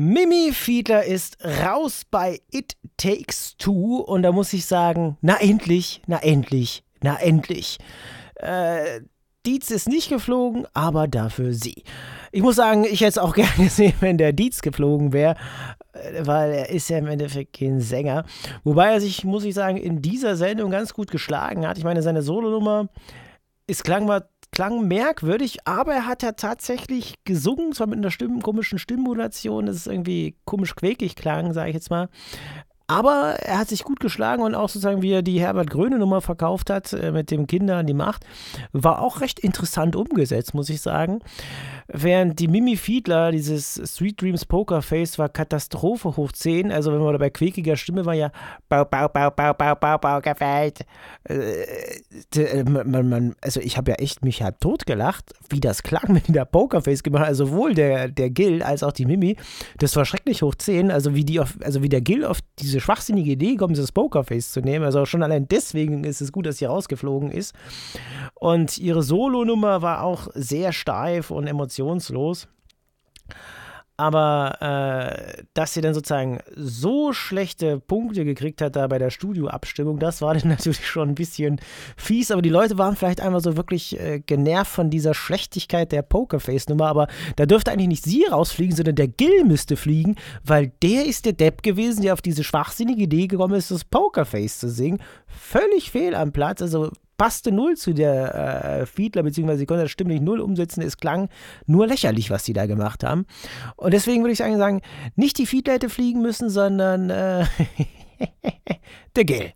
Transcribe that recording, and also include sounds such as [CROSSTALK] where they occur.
Mimi Fiedler ist raus bei It Takes Two und da muss ich sagen, na endlich, na endlich, na endlich. Äh, Dietz ist nicht geflogen, aber dafür sie. Ich muss sagen, ich hätte es auch [LAUGHS] gerne gesehen, wenn der Dietz geflogen wäre, äh, weil er ist ja im Endeffekt kein Sänger. Wobei er sich, muss ich sagen, in dieser Sendung ganz gut geschlagen hat. Ich meine, seine Solonummer, es klang mal klang merkwürdig, aber er hat ja tatsächlich gesungen, zwar mit einer Stimm komischen Stimmmodulation, dass es irgendwie komisch quäkig klang, sage ich jetzt mal. Aber er hat sich gut geschlagen und auch sozusagen, wie er die Herbert Gröne Nummer verkauft hat äh, mit dem Kinder an die Macht, war auch recht interessant umgesetzt, muss ich sagen. Während die Mimi Fiedler, dieses Sweet Dreams Pokerface, war Katastrophe hoch 10. Also, wenn man bei quäkiger Stimme war, ja, Bau, Bau, Bau, Bau, Bau, Bau, Bau, gefällt. Äh, äh man, man, also, ich habe ja echt mich ja gelacht, wie das klang, [LAUGHS] wenn die da Pokerface gemacht haben. Also, sowohl der, der Gil als auch die Mimi. Das war schrecklich hoch 10. Also, wie, die auf, also wie der Gil auf diese schwachsinnige Idee kommt, dieses Pokerface zu nehmen. Also, schon allein deswegen ist es gut, dass sie rausgeflogen ist. Und ihre Solo-Nummer war auch sehr steif und emotionslos. Aber äh, dass sie dann sozusagen so schlechte Punkte gekriegt hat da bei der Studioabstimmung, das war dann [LAUGHS] natürlich schon ein bisschen fies. Aber die Leute waren vielleicht einfach so wirklich äh, genervt von dieser Schlechtigkeit der Pokerface-Nummer. Aber da dürfte eigentlich nicht sie rausfliegen, sondern der Gil müsste fliegen, weil der ist der Depp gewesen, der auf diese schwachsinnige Idee gekommen ist, das Pokerface zu singen. Völlig fehl am Platz. Also passte null zu der äh, Fiedler, beziehungsweise sie konnte das stimmlich null umsetzen. Es klang nur lächerlich, was die da gemacht haben. Und deswegen würde ich sagen, nicht die Fiedler hätte fliegen müssen, sondern äh, [LAUGHS] der Gel.